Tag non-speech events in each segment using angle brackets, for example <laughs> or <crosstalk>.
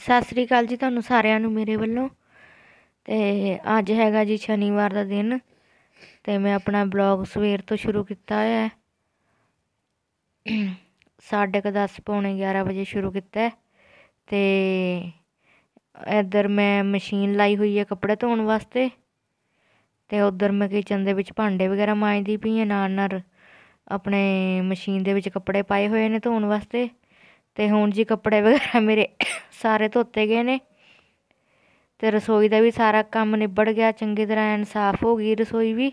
ਸਤਿ ਸ੍ਰੀ ਅਕਾਲ ਜੀ ਤੁਹਾਨੂੰ ਸਾਰਿਆਂ ਨੂੰ ਮੇਰੇ ਵੱਲੋਂ ਤੇ ਅੱਜ ਹੈਗਾ ਜੀ ਸ਼ਨੀਵਾਰ ਦਾ ਦਿਨ ਤੇ ਮੈਂ ਆਪਣਾ ਬਲੌਗ ਸਵੇਰ ਤੋਂ ਸ਼ੁਰੂ ਕੀਤਾ ਹੈ 10:30 ਪੌਣੇ 11 ਵਜੇ ਸ਼ੁਰੂ ਕੀਤਾ ਹੈ ਤੇ ਇੱਧਰ ਮੈਂ ਮਸ਼ੀਨ ਲਾਈ ਹੋਈ ਹੈ ਕੱਪੜੇ ਧੋਣ ਵਾਸਤੇ ਤੇ ਉਧਰ ਮੈਂ ਕਿਚਨ ਦੇ ਵਿੱਚ ਭਾਂਡੇ ਵਗੈਰਾ ਮਾਂਜਦੀ ਪਈ ਹਾਂ ਨਾਲ ਨਾਲ ਆਪਣੇ ਮਸ਼ੀਨ ਦੇ ਵਿੱਚ ਕੱਪੜੇ ਪਾਏ ਹੋਏ ਨੇ ਧੋਣ ਵਾਸਤੇ ਤੇ ਹੁਣ ਜੀ ਕੱਪੜੇ ਵਗੈਰਾ ਮੇਰੇ ਸਾਰੇ ਧੋਤੇ ਗਏ ਨੇ ਤੇ ਰਸੋਈ ਦਾ ਵੀ ਸਾਰਾ ਕੰਮ ਨਿਬੜ ਗਿਆ ਚੰਗੀ ਤਰ੍ਹਾਂ ਐਨ ਸਾਫ਼ ਹੋ ਗਈ ਰਸੋਈ ਵੀ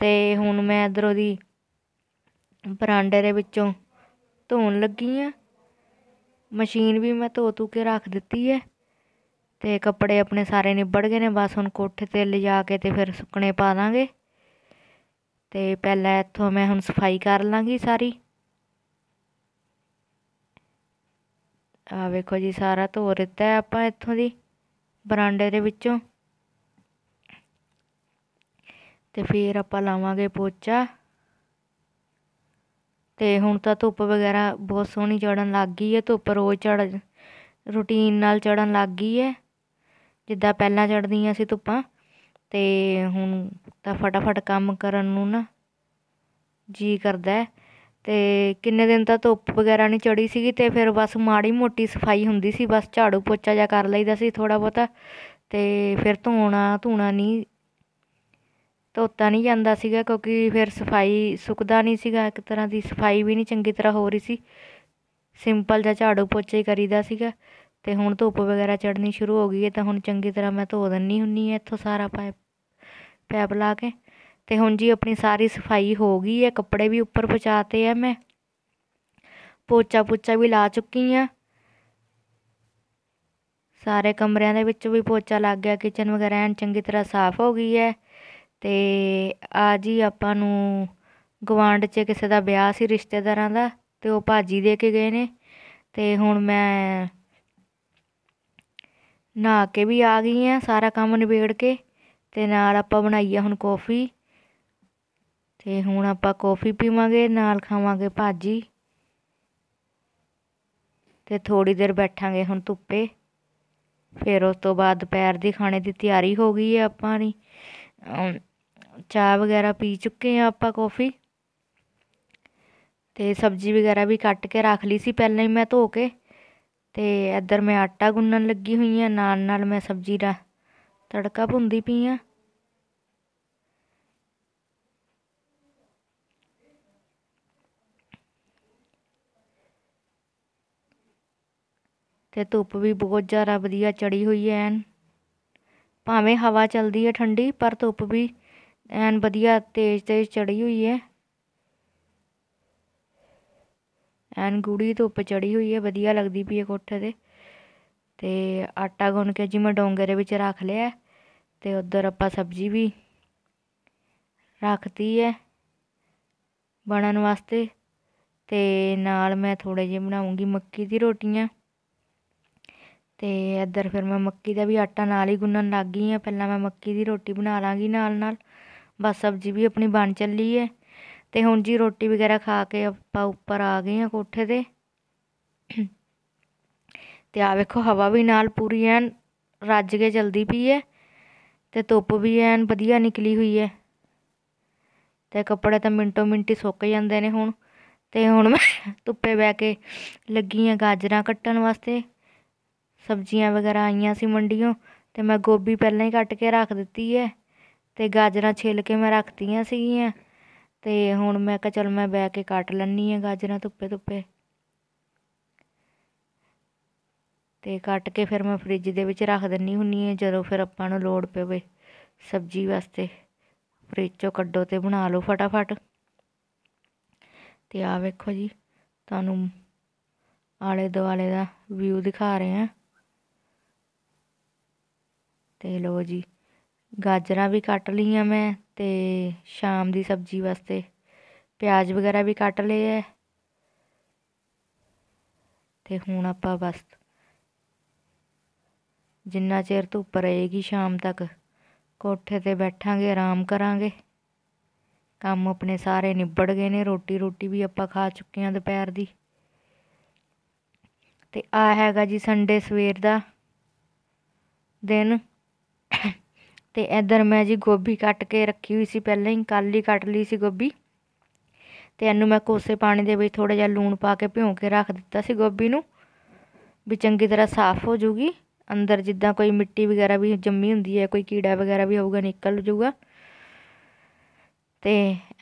ਤੇ ਹੁਣ ਮੈਂ ਇਧਰ ਦੀ ਬਰਾਂਡੇ ਦੇ ਵਿੱਚੋਂ ਧੋਣ ਲੱਗੀ ਆ ਮਸ਼ੀਨ ਵੀ ਮੈਂ ਧੋ ਤੂ ਕੇ ਰੱਖ ਦਿੱਤੀ ਹੈ ਤੇ ਕੱਪੜੇ ਆਪਣੇ ਸਾਰੇ ਨਿਬੜ ਗਏ ਨੇ ਬਸ ਹੁਣ ਕੋਠੇ ਤੇ ਲਿਜਾ ਕੇ ਤੇ ਫਿਰ ਸੁੱਕਣੇ ਪਾ ਦਾਂਗੇ ਤੇ ਪਹਿਲਾਂ ਇੱਥੋਂ ਮੈਂ ਹੁਣ ਸਫਾਈ ਕਰ ਲਾਂਗੀ ਸਾਰੀ ਆ ਵੇਖੋ ਜੀ ਸਾਰਾ ਧੋ ਦਿੱਤਾ ਆਪਾਂ ਇੱਥੋਂ ਦੀ ਬਰਾਂਡੇ ਦੇ ਵਿੱਚੋਂ ਤੇ ਫਿਰ ਆਪਾਂ ਲਾਵਾਂਗੇ ਪੋਚਾ ਤੇ ਹੁਣ ਤਾਂ ਧੁੱਪ ਵਗੈਰਾ ਬਹੁਤ ਸੋਹਣੀ ਚੜਨ ਲੱਗ ਗਈ ਹੈ ਧੁੱਪ ਰੋਜ਼ ਚੜ ਰੁਟੀਨ ਨਾਲ ਚੜਨ ਲੱਗ ਗਈ ਹੈ ਜਿੱਦਾਂ ਪਹਿਲਾਂ ਚੜਦੀਆਂ ਸੀ ਧੁੱਪਾਂ ਤੇ ਹੁਣ ਤਾਂ ਫਟਾਫਟ ਕੰਮ ਕਰਨ ਨੂੰ ਨਾ ਜੀ ਕਰਦਾ ਹੈ ਤੇ ਕਿੰਨੇ ਦਿਨ ਤਾਂ ਧੁੱਪ ਵਗੈਰਾ ਨਹੀਂ ਚੜੀ ਸੀਗੀ ਤੇ ਫਿਰ ਬਸ ਮਾੜੀ ਮੋਟੀ ਸਫਾਈ ਹੁੰਦੀ ਸੀ ਬਸ ਝਾੜੂ ਪੋਚਾ ਜਿਹਾ ਕਰ ਲਈਦਾ ਸੀ ਥੋੜਾ ਬਹੁਤਾ ਤੇ ਫਿਰ ਧੋਣਾ ਧੂਣਾ ਨਹੀਂ ਧੋਤਾ ਨਹੀਂ ਜਾਂਦਾ ਸੀਗਾ ਕਿਉਂਕਿ ਫਿਰ ਸਫਾਈ ਸੁੱਕਦਾ ਨਹੀਂ ਸੀਗਾ ਇੱਕ ਤਰ੍ਹਾਂ ਦੀ ਸਫਾਈ ਵੀ ਨਹੀਂ ਚੰਗੀ ਤਰ੍ਹਾਂ ਹੋ ਰਹੀ ਸੀ ਸਿੰਪਲ ਜਿਹਾ ਝਾੜੂ ਪੋਚਾ ਹੀ ਕਰੀਦਾ ਸੀਗਾ ਤੇ ਹੁਣ ਧੁੱਪ ਵਗੈਰਾ ਚੜਨੀ ਸ਼ੁਰੂ ਹੋ ਗਈ ਹੈ ਤਾਂ ਹੁਣ ਚੰਗੀ ਤਰ੍ਹਾਂ ਮੈਂ ਧੋ ਦਿੰਨੀ ਹੁੰਨੀ ਐ ਇੱਥੋਂ ਸਾਰਾ ਪਾਇਪ ਪੈਪ ਲਾ ਕੇ ਤੇ ਹੁਣ ਜੀ ਆਪਣੀ ਸਾਰੀ ਸਫਾਈ ਹੋ ਗਈ ਹੈ ਕੱਪੜੇ ਵੀ ਉੱਪਰ ਪਹੁੰਚਾਤੇ ਆ ਮੈਂ ਪੋਚਾ ਪੁੱਚਾ ਵੀ ਲਾ ਚੁੱਕੀ ਆ ਸਾਰੇ ਕਮਰਿਆਂ ਦੇ ਵਿੱਚ ਵੀ ਪੋਚਾ ਲੱਗ ਗਿਆ ਕਿਚਨ ਵਗੈਰਾ ਐਨ ਚੰਗੀ ਤਰ੍ਹਾਂ ਸਾਫ਼ ਹੋ ਗਈ ਹੈ ਤੇ ਆ ਜੀ ਆਪਾਂ ਨੂੰ ਗਵਾਂਡ 'ਚ ਕਿਸੇ ਦਾ ਵਿਆਹ ਸੀ ਰਿਸ਼ਤੇਦਾਰਾਂ ਦਾ ਤੇ ਉਹ ਭਾਜੀ ਦੇ ਕੇ ਗਏ ਨੇ ਤੇ ਹੁਣ ਮੈਂ ਨਾ ਕੇ ਵੀ ਆ ਗਈ ਆ ਸਾਰਾ ਕੰਮ ਨਿਬੇੜ ਕੇ ਤੇ ਨਾਲ ਆਪਾਂ ਬਣਾਈਏ ਹੁਣ ਕੌਫੀ ਤੇ ਹੁਣ ਆਪਾਂ ਕੌਫੀ ਪੀਵਾਂਗੇ ਨਾਲ ਖਾਵਾਂਗੇ ਭਾਜੀ ਤੇ ਥੋੜੀ ਦੇਰ ਬੈਠਾਂਗੇ ਹੁਣ ਧੁੱਪੇ ਫਿਰ ਉਸ ਤੋਂ ਬਾਅਦ ਦੁਪਹਿਰ ਦੀ ਖਾਣੇ ਦੀ ਤਿਆਰੀ ਹੋ ਗਈ ਹੈ ਆਪਾਂ ਨੇ ਚਾਹ ਵਗੈਰਾ ਪੀ ਚੁੱਕੇ ਆ ਆਪਾਂ ਕੌਫੀ ਤੇ ਸਬਜ਼ੀ ਵਗੈਰਾ ਵੀ ਕੱਟ ਕੇ ਰੱਖ ਲਈ ਸੀ ਪਹਿਲਾਂ ਹੀ ਮੈਂ ਧੋ ਕੇ ਤੇ ਇੱਧਰ ਮੈਂ ਆਟਾ ਗੁੰਨਣ ਲੱਗੀ ਹੋਈ ਆ ਨਾਲ ਨਾਲ ਮੈਂ ਸਬਜ਼ੀ ਦਾ ਤੜਕਾ ਭੁੰਦੀ ਪਈ ਆ ਤੇ ਧੁੱਪ ਵੀ ਬਹੁਤ ਜ਼ਿਆਦਾ ਵਧੀਆ ਚੜੀ ਹੋਈ ਐ ਐਨ ਭਾਵੇਂ ਹਵਾ ਚੱਲਦੀ ਐ ਠੰਡੀ ਪਰ ਧੁੱਪ ਵੀ ਐਨ ਵਧੀਆ ਤੇਜ਼ ਤੇਜ਼ ਚੜੀ ਹੋਈ ਐ ਐਨ ਗੂੜੀ ਧੁੱਪ ਚੜੀ ਹੋਈ ਐ ਵਧੀਆ ਲੱਗਦੀ ਪਈ ਐ ਕੋਠੇ ਤੇ ਤੇ ਆਟਾ ਗੁੰਨ ਕੇ ਜੀ ਮੈਂ ਡੋਂਗੇ ਦੇ ਵਿੱਚ ਰੱਖ ਲਿਆ ਤੇ ਉਧਰ ਆਪਾਂ ਸਬਜ਼ੀ ਵੀ ਰੱਖਤੀ ਐ ਬਣਨ ਵਾਸਤੇ ਤੇ ਨਾਲ ਮੈਂ ਥੋੜੇ ਜਿਹਾ ਬਣਾਉਂਗੀ ਮੱਕੀ ਦੀ ਰੋਟੀਆਂ ਤੇ ਇੱਧਰ ਫਿਰ ਮੈਂ ਮੱਕੀ ਦਾ ਵੀ ਆਟਾ ਨਾਲ ਹੀ ਗੁੰਨਣ ਲੱਗ ਗਈ ਹਾਂ ਪਹਿਲਾਂ ਮੈਂ ਮੱਕੀ ਦੀ ਰੋਟੀ ਬਣਾ ਲਵਾਂਗੀ ਨਾਲ ਨਾਲ ਬਸ ਸਬਜ਼ੀ ਵੀ ਆਪਣੀ ਬਣ ਚੱਲੀ ਹੈ ਤੇ ਹੁਣ ਜੀ ਰੋਟੀ ਵਗੈਰਾ ਖਾ ਕੇ ਆਪਾਂ ਉੱਪਰ ਆ ਗਏ ਹਾਂ ਕੋਠੇ 'ਤੇ ਤੇ ਆ ਵੇਖੋ ਹਵਾ ਵੀ ਨਾਲ ਪੂਰੀ ਐਨ ਰੱਜ ਕੇ ਚਲਦੀ ਪਈ ਹੈ ਤੇ ਧੁੱਪ ਵੀ ਐਨ ਵਧੀਆ ਨਿਕਲੀ ਹੋਈ ਹੈ ਤੇ ਕੱਪੜੇ ਤਾਂ ਮਿੰਟੋ ਮਿੰਟੀ ਸੁੱਕ ਜਾਂਦੇ ਨੇ ਹੁਣ ਤੇ ਹੁਣ ਮੈਂ ਧੁੱਪੇ ਬੈ ਕੇ ਲੱਗੀ ਆ ਗਾਜਰਾਂ ਕੱਟਣ ਵਾਸਤੇ ਸਬਜ਼ੀਆਂ ਵਗੈਰਾ ਆਈਆਂ ਸੀ ਮੰਡੀਓਂ ਤੇ ਮੈਂ ਗੋਭੀ ਪਹਿਲਾਂ ਹੀ ਕੱਟ ਕੇ ਰੱਖ ਦਿੱਤੀ ਹੈ ਤੇ ਗਾਜਰਾਂ ਛਿੱਲ ਕੇ ਮੈਂ ਰੱਖਤੀਆਂ ਸੀਗੀਆਂ ਤੇ ਹੁਣ ਮੈਂ ਕਿਹਾ ਚਲ ਮੈਂ ਬੈ ਕੇ ਕੱਟ ਲੈਣੀ ਆ ਗਾਜਰਾਂ ਧੁੱਪੇ ਧੁੱਪੇ ਤੇ ਕੱਟ ਕੇ ਫਿਰ ਮੈਂ ਫ੍ਰਿਜ ਦੇ ਵਿੱਚ ਰੱਖ ਦਿੰਨੀ ਹੁੰਨੀ ਆ ਜਦੋਂ ਫਿਰ ਆਪਾਂ ਨੂੰ ਲੋੜ ਪਵੇ ਸਬਜ਼ੀ ਵਾਸਤੇ ਫ੍ਰਿਜ 'ਚੋਂ ਕੱਢੋ ਤੇ ਬਣਾ ਲਓ ਫਟਾਫਟ ਤੇ ਆ ਵੇਖੋ ਜੀ ਤੁਹਾਨੂੰ ਆਲੇ ਦੁਆਲੇ ਦਾ ਵਿਊ ਦਿਖਾ ਰਹੇ ਹਾਂ ਤੇ ਲੋ ਜੀ ਗਾਜਰਾਂ ਵੀ ਕੱਟ ਲਈਆਂ ਮੈਂ ਤੇ ਸ਼ਾਮ ਦੀ ਸਬਜ਼ੀ ਵਾਸਤੇ ਪਿਆਜ਼ ਵਗੈਰਾ ਵੀ ਕੱਟ ਲਏ ਐ ਤੇ ਹੁਣ ਆਪਾਂ ਬਸ ਜਿੰਨਾ ਚਿਰ ਧੁੱਪ ਰਹੇਗੀ ਸ਼ਾਮ ਤੱਕ ਕੋਠੇ ਤੇ ਬੈਠਾਂਗੇ ਆਰਾਮ ਕਰਾਂਗੇ ਕੰਮ ਆਪਣੇ ਸਾਰੇ ਨਿਬੜ ਗਏ ਨੇ ਰੋਟੀ ਰੋਟੀ ਵੀ ਆਪਾਂ ਖਾ ਚੁੱਕੇ ਆਂ ਦੁਪਹਿਰ ਦੀ ਤੇ ਆ ਹੈਗਾ ਜੀ ਸੰਡੇ ਸਵੇਰ ਦਾ ਦਿਨ ਤੇ ਇਧਰ ਮੈਂ ਜੀ ਗੋਭੀ ਕੱਟ ਕੇ ਰੱਖੀ ਹੋਈ ਸੀ ਪਹਿਲਾਂ ਹੀ ਕੱਲ ਹੀ ਕੱਟ ਲਈ ਸੀ ਗੋਭੀ ਤੇ ਇਹਨੂੰ ਮੈਂ ਕੋਸੇ ਪਾਣੀ ਦੇ ਵਿੱਚ ਥੋੜਾ ਜਿਹਾ ਲੂਣ ਪਾ ਕੇ ਭਿਉਂ ਕੇ ਰੱਖ ਦਿੱਤਾ ਸੀ ਗੋਭੀ ਨੂੰ ਵੀ ਚੰਗੀ ਤਰ੍ਹਾਂ ਸਾਫ਼ ਹੋ ਜੂਗੀ ਅੰਦਰ ਜਿੱਦਾਂ ਕੋਈ ਮਿੱਟੀ ਵਗੈਰਾ ਵੀ ਜੰਮੀ ਹੁੰਦੀ ਹੈ ਕੋਈ ਕੀੜਾ ਵਗੈਰਾ ਵੀ ਹੋਊਗਾ ਨਿਕਲ ਜੂਗਾ ਤੇ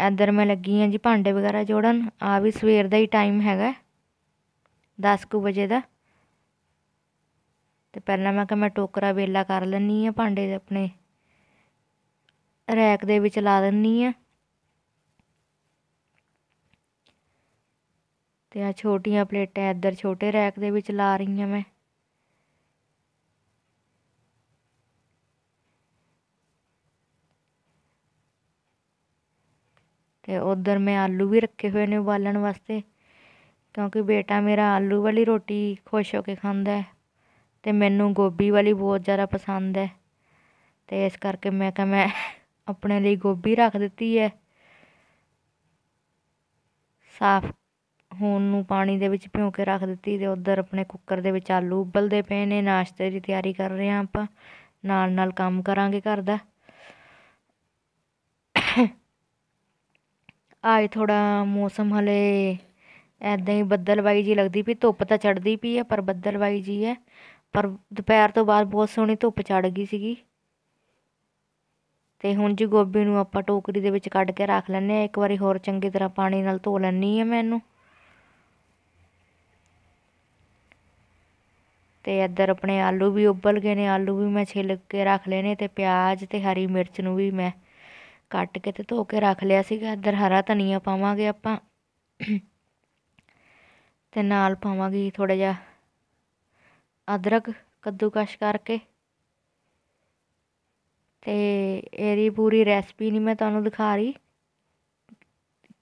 ਇਧਰ ਮੈਂ ਲੱਗੀ ਆ ਜੀ ਭਾਂਡੇ ਵਗੈਰਾ ਜੋੜਨ ਆ ਵੀ ਸਵੇਰ ਦਾ ਹੀ ਟਾਈਮ ਹੈਗਾ 10 ਕੁ ਵਜੇ ਦਾ ਤੇ ਪਹਿਲਾਂ ਮੈਂ ਕਿਹਾ ਮੈਂ ਟੋਕਰਾ ਵੇਲਾ ਕਰ ਲੈਣੀ ਆ ਭਾਂਡੇ ਆਪਣੇ ਰੈਕ ਦੇ ਵਿੱਚ ਲਾ ਦਿੰਨੀ ਆ ਤੇ ਆ ਛੋਟੀਆਂ ਪਲੇਟਾਂ ਇੱਧਰ ਛੋਟੇ ਰੈਕ ਦੇ ਵਿੱਚ ਲਾ ਰਹੀ ਆ ਮੈਂ ਤੇ ਉਧਰ ਮੈਂ ਆਲੂ ਵੀ ਰੱਖੇ ਹੋਏ ਨੇ ਉਬਾਲਣ ਵਾਸਤੇ ਕਿਉਂਕਿ ਬੇਟਾ ਮੇਰਾ ਆਲੂ ਵਾਲੀ ਰੋਟੀ ਖੁਸ਼ ਹੋ ਕੇ ਖਾਂਦਾ ਹੈ ਤੇ ਮੈਨੂੰ ਗੋਭੀ ਵਾਲੀ ਬਹੁਤ ਜ਼ਿਆਦਾ ਪਸੰਦ ਹੈ ਤੇ ਇਸ ਕਰਕੇ ਮੈਂ ਕਿਹਾ ਮੈਂ ਆਪਣੇ ਲਈ ਗੋਭੀ ਰੱਖ ਦਿੱਤੀ ਹੈ ਸਾਫ਼ ਹੋਣ ਨੂੰ ਪਾਣੀ ਦੇ ਵਿੱਚ ਭਿਉਂ ਕੇ ਰੱਖ ਦਿੱਤੀ ਤੇ ਉਧਰ ਆਪਣੇ ਕੁੱਕਰ ਦੇ ਵਿੱਚ ਆਲੂ ਉਬਲਦੇ ਪਏ ਨੇ ਨਾਸ਼ਤੇ ਦੀ ਤਿਆਰੀ ਕਰ ਰਹੇ ਹਾਂ ਆਪਾਂ ਨਾਲ ਨਾਲ ਕੰਮ ਕਰਾਂਗੇ ਘਰ ਦਾ ਆਏ ਥੋੜਾ ਮੌਸਮ ਹਲੇ ਐਦਾਂ ਹੀ ਵਾਈ ਜੀ ਲੱਗਦੀ ਪਈ ਧੁੱਪ ਤਾਂ ਚੜਦੀ ਪਈ ਹੈ ਪਰ ਵਾਈ ਜੀ ਹੈ ਪਰ ਦੁਪਹਿਰ ਤੋਂ ਬਾਅਦ ਬਹੁਤ ਸੋਹਣੀ ਧੁੱਪ ਚੜ ਗਈ ਸੀਗੀ ਤੇ ਹੁਣ ਜੀ ਗੋਭੀ ਨੂੰ ਆਪਾਂ ਟੋਕਰੀ ਦੇ ਵਿੱਚ ਕੱਢ ਕੇ ਰੱਖ ਲੈਣੇ ਆ ਇੱਕ ਵਾਰੀ ਹੋਰ ਚੰਗੀ ਤਰ੍ਹਾਂ ਪਾਣੀ ਨਾਲ ਧੋ ਲੈਣੀ ਆ ਮੈਨੂੰ ਤੇ ਇੱਧਰ ਆਪਣੇ ਆਲੂ ਵੀ ਉਬਲ ਗਏ ਨੇ ਆਲੂ ਵੀ ਮੈਂ ਛਿਲ ਕੇ ਰੱਖ ਲਏ ਨੇ ਤੇ ਪਿਆਜ਼ ਤੇ ਹਰੀ ਮਿਰਚ ਨੂੰ ਵੀ ਮੈਂ ਕੱਟ ਕੇ ਤੇ ਧੋ ਕੇ ਰੱਖ ਲਿਆ ਸੀਗਾ ਇੱਧਰ ਹਰਾ ਧਨੀਆ ਪਾਵਾਂਗੇ ਆਪਾਂ ਤੇ ਨਾਲ ਪਾਵਾਂਗੇ ਥੋੜਾ ਜਿਹਾ ਅਦਰਕ ਕੱਦੂਕਸ਼ ਕਰਕੇ ਤੇ ਇਹਦੀ ਪੂਰੀ ਰੈਸਪੀ ਨਹੀਂ ਮੈਂ ਤੁਹਾਨੂੰ ਦਿਖਾ ਰਹੀ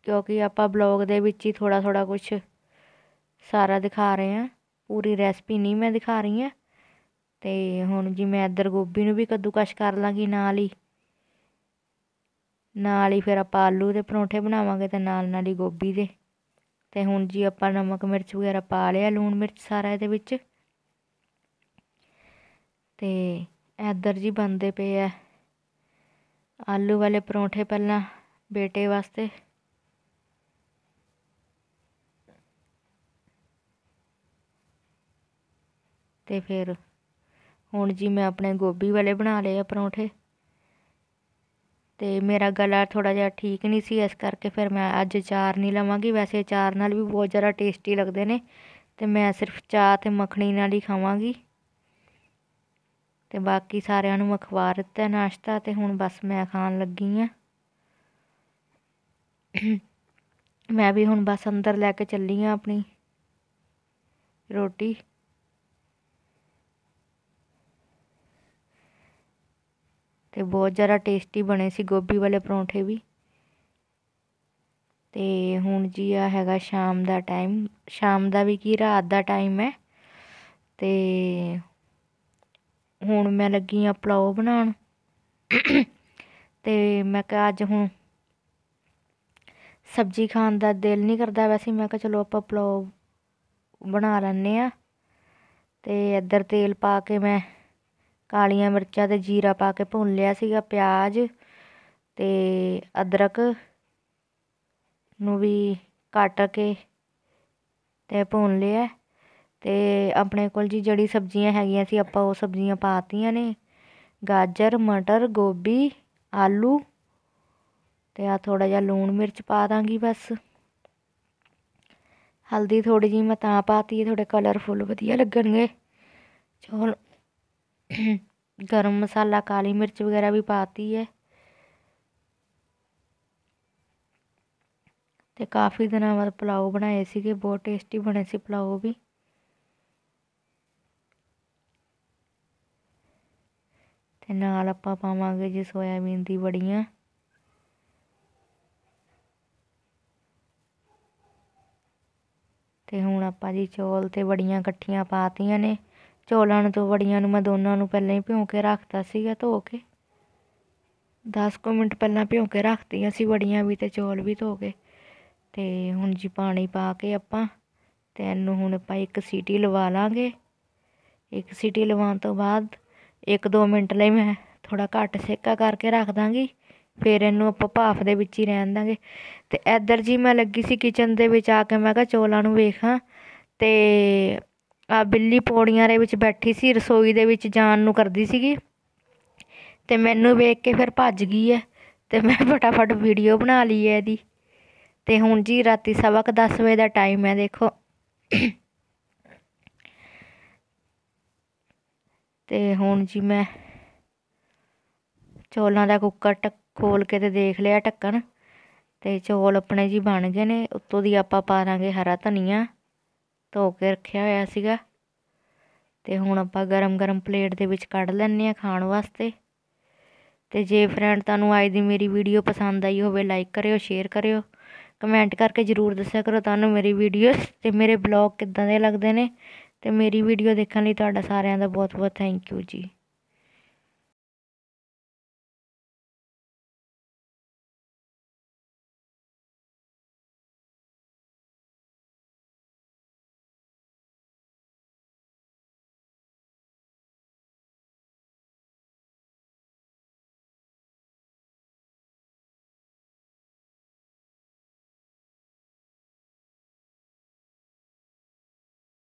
ਕਿਉਂਕਿ ਆਪਾਂ ਬਲੌਗ ਦੇ ਵਿੱਚ ਹੀ ਥੋੜ੍ਹਾ ਥੋੜ੍ਹਾ ਕੁਛ ਸਾਰਾ ਦਿਖਾ ਰਹੇ ਹਾਂ ਪੂਰੀ ਰੈਸਪੀ ਨਹੀਂ ਮੈਂ ਦਿਖਾ ਰਹੀ ਹਾਂ ਤੇ ਹੁਣ ਜੀ ਮੈਂ ਇੱਧਰ ਗੋਭੀ ਨੂੰ ਵੀ ਕੱਦੂਕਸ਼ ਕਰ ਲਾਂਗੀ ਨਾਲ ਹੀ ਨਾਲ ਹੀ ਫਿਰ ਆਪਾਂ ਆਲੂ ਦੇ ਪਰੌਂਠੇ ਬਣਾਵਾਂਗੇ ਤੇ ਨਾਲ ਨਾਲ ਹੀ ਗੋਭੀ ਦੇ ਤੇ ਹੁਣ ਜੀ ਆਪਾਂ ਨਮਕ ਮਿਰਚ ਵਗੈਰਾ ਪਾ ਲਿਆ ਲੂਣ ਮਿਰਚ ਸਾਰਾ ਇਹਦੇ ਵਿੱਚ ਤੇ ਇੱਧਰ ਜੀ ਬੰਦੇ ਪਏ ਆ ਆਲੂ ਵਾਲੇ ਪਰੌਂਠੇ ਪਹਿਲਾਂ ਬੇਟੇ ਵਾਸਤੇ ਤੇ ਫਿਰ ਹੁਣ ਜੀ ਮੈਂ ਆਪਣੇ ਗੋਭੀ ਵਾਲੇ ਬਣਾ ਲਏ ਆ ਪਰੌਂਠੇ ਤੇ ਮੇਰਾ ਗਲਾ ਥੋੜਾ ਜਿਹਾ ਠੀਕ ਨਹੀਂ ਸੀ ਇਸ ਕਰਕੇ ਫਿਰ ਮੈਂ ਅੱਜ ਚਾਰ ਨਹੀਂ ਲਵਾਂਗੀ ਵੈਸੇ ਚਾਰ ਨਾਲ ਵੀ ਬਹੁਤ ਜ਼ਿਆਦਾ ਟੇਸਟੀ ਲੱਗਦੇ ਨੇ ਤੇ ਮੈਂ ਸਿਰਫ ਚਾਹ ਤੇ ਮੱਖਣੀ ਨਾਲ ਹੀ ਖਾਵਾਂਗੀ ਤੇ ਬਾਕੀ ਸਾਰਿਆਂ ਨੂੰ ਮੈਂ ਖਵਾ ਦਿੱਤਾ ਨਾਸ਼ਤਾ ਤੇ ਹੁਣ ਬਸ ਮੈਂ ਖਾਣ ਲੱਗੀ ਆ ਮੈਂ ਵੀ ਹੁਣ ਬਸ ਅੰਦਰ ਲੈ ਕੇ ਚੱਲੀ ਆ ਆਪਣੀ ਰੋਟੀ ਤੇ ਬਹੁਤ ਜ਼ਿਆਦਾ ਟੇਸਟੀ ਬਣੇ ਸੀ ਗੋਭੀ ਵਾਲੇ ਪਰੌਂਠੇ ਵੀ ਤੇ ਹੁਣ ਜੀ ਆ ਹੈਗਾ ਸ਼ਾਮ ਦਾ ਟਾਈਮ ਸ਼ਾਮ ਦਾ ਵੀ ਕੀ ਰਾਤ ਦਾ ਟਾਈਮ ਹੈ ਤੇ ਹੁਣ ਮੈਂ ਲੱਗੀ ਆ ਪਲਾਓ ਬਣਾਉਣ ਤੇ ਮੈਂ ਕਿਹਾ ਅੱਜ ਹੁਣ ਸਬਜ਼ੀ ਖਾਣ ਦਾ ਦਿਲ ਨਹੀਂ ਕਰਦਾ ਵੈਸੇ ਮੈਂ ਕਿਹਾ ਚਲੋ ਆਪਾਂ ਪਲਾਓ ਬਣਾ ਲੈਂਦੇ ਆ ਤੇ ਇੱਧਰ ਤੇਲ ਪਾ ਕੇ ਮੈਂ ਕਾਲੀਆਂ ਮਿਰਚਾਂ ਤੇ ਜੀਰਾ ਪਾ ਕੇ ਭੁੰਨ ਲਿਆ ਸੀਗਾ ਪਿਆਜ਼ ਤੇ ਅਦਰਕ ਨੂੰ ਵੀ ਕੱਟ ਕੇ ਤੇ ਭੁੰਨ ਲਿਆ ਅਤੇ ਆਪਣੇ ਕੋਲ ਜੀ ਜਿਹੜੀ ਸਬਜ਼ੀਆਂ ਹੈਗੀਆਂ ਸੀ ਆਪਾਂ ਉਹ ਸਬਜ਼ੀਆਂ ਪਾਤੀਆਂ ਨੇ ਗਾਜਰ ਮਟਰ ਗੋਭੀ ਆਲੂ ਤੇ ਆ ਥੋੜਾ ਜਿਹਾ ਲੂਣ ਮਿਰਚ ਪਾ ਦਾਂਗੀ ਬਸ ਹਲਦੀ ਥੋੜੀ ਜੀ ਮੈਂ ਤਾਂ ਪਾਤੀ ਹੈ ਥੋੜੇ ਕਲਰਫੁੱਲ ਵਧੀਆ ਲੱਗਣਗੇ ਚੌਲ ਗਰਮ ਮਸਾਲਾ ਕਾਲੀ ਮਿਰਚ ਵਗੈਰਾ ਵੀ ਪਾਤੀ ਹੈ ਤੇ ਕਾਫੀ ਦਿਨਾਂ ਬਾਅਦ ਪੁਲਾਓ ਬਣਾਏ ਸੀਗੇ ਬਹੁਤ ਟੇਸਟੀ ਬਣੇ ਸੀ ਪੁਲਾਓ ਵੀ ਨਾਲ ਆਪਾਂ ਪਾਵਾਂਗੇ ਜੀ ਸੋਇਆਬੀਨ ਦੀ ਬੜੀਆਂ ਤੇ ਹੁਣ ਆਪਾਂ ਜੀ ਚੌਲ ਤੇ ਬੜੀਆਂ ਇਕੱਠੀਆਂ ਪਾਤੀਆਂ ਨੇ ਚੌਲਾਂ ਨੂੰ ਤੋਂ ਬੜੀਆਂ ਨੂੰ ਮੈਂ ਦੋਨਾਂ ਨੂੰ ਪਹਿਲਾਂ ਹੀ ਭਿਉਂ ਕੇ ਰੱਖਤਾ ਸੀਗਾ ਧੋ ਕੇ 10 ਕੁ ਮਿੰਟ ਪਹਿਲਾਂ ਭਿਉਂ ਕੇ ਰੱਖਤੀਆਂ ਸੀ ਬੜੀਆਂ ਵੀ ਤੇ ਚੌਲ ਵੀ ਧੋ ਕੇ ਤੇ ਹੁਣ ਜੀ ਪਾਣੀ ਪਾ ਕੇ ਆਪਾਂ ਤੇ ਇਹਨੂੰ ਹੁਣ ਆਪਾਂ ਇੱਕ ਸੀਟੀ ਲਵਾ ਲਾਂਗੇ ਇੱਕ ਸੀਟੀ ਲਵਾਉਣ ਤੋਂ ਬਾਅਦ ਇੱਕ ਦੋ ਮਿੰਟ ਲਈ ਮੈਂ ਥੋੜਾ ਘੱਟ ਸੇਕਾ ਕਰਕੇ ਰੱਖ ਦਾਂਗੀ ਫਿਰ ਇਹਨੂੰ ਆਪਾਂ ਭਾਫ਼ ਦੇ ਵਿੱਚ ਹੀ ਰਹਿਣ ਦਾਂਗੇ ਤੇ ਇੱਧਰ ਜੀ ਮੈਂ ਲੱਗੀ ਸੀ ਕਿਚਨ ਦੇ ਵਿੱਚ ਆ ਕੇ ਮੈਂ ਕਿਹਾ ਚੋਲਾਂ ਨੂੰ ਵੇਖਾਂ ਤੇ ਆ ਬਿੱਲੀ ਪੌੜੀਆਂ ਦੇ ਵਿੱਚ ਬੈਠੀ ਸੀ ਰਸੋਈ ਦੇ ਵਿੱਚ ਜਾਣ ਨੂੰ ਕਰਦੀ ਸੀਗੀ ਤੇ ਮੈਨੂੰ ਵੇਖ ਕੇ ਫਿਰ ਭੱਜ ਗਈ ਐ ਤੇ ਮੈਂ <laughs> ਫਟਾਫਟ ਵੀਡੀਓ ਬਣਾ ਲਈ ਐ ਇਹਦੀ ਤੇ ਹੁਣ ਜੀ ਰਾਤੀ ਸਵਾ ਵਜੇ ਦਾ ਟਾਈਮ ਐ ਦੇਖੋ ਤੇ ਹੁਣ ਜੀ ਮੈਂ ਚੋਲਾਂ ਦਾ ਕੁੱਕਰ ਟੱਕ ਖੋਲ ਕੇ ਤੇ ਦੇਖ ਲਿਆ ਢੱਕਣ ਤੇ ਚੋਲ ਆਪਣੇ ਜੀ ਬਣ ਗਏ ਨੇ ਉੱਤੋਂ ਦੀ ਆਪਾਂ ਪਾ ਦਾਂਗੇ ਹਰਾ ਧਨੀਆ ਧੋ ਕੇ ਰੱਖਿਆ ਹੋਇਆ ਸੀਗਾ ਤੇ ਹੁਣ ਆਪਾਂ ਗਰਮ ਗਰਮ ਪਲੇਟ ਦੇ ਵਿੱਚ ਕੱਢ ਲੈਣੇ ਆ ਖਾਣ ਵਾਸਤੇ ਤੇ ਜੇ ਫਰੈਂਡ ਤੁਹਾਨੂੰ ਅੱਜ ਦੀ ਮੇਰੀ ਵੀਡੀਓ ਪਸੰਦ ਆਈ ਹੋਵੇ ਲਾਈਕ ਕਰਿਓ ਸ਼ੇਅਰ ਕਰਿਓ ਕਮੈਂਟ ਕਰਕੇ ਜ਼ਰੂਰ ਦੱਸਿਆ ਕਰੋ ਤੁਹਾਨੂੰ ਮੇਰੀ ਵੀਡੀਓਸ ਤੇ ਮੇਰੇ ਬਲੌਗ ਕਿੱਦਾਂ ਦੇ ਲੱਗਦੇ ਨੇ ਅਤੇ ਮੇਰੀ ਵੀਡੀਓ ਦੇਖਣ ਲਈ ਤੁਹਾਡਾ ਸਾਰਿਆਂ ਦਾ ਬਹੁਤ ਬਹੁਤ ਥੈਂਕ ਯੂ ਜੀ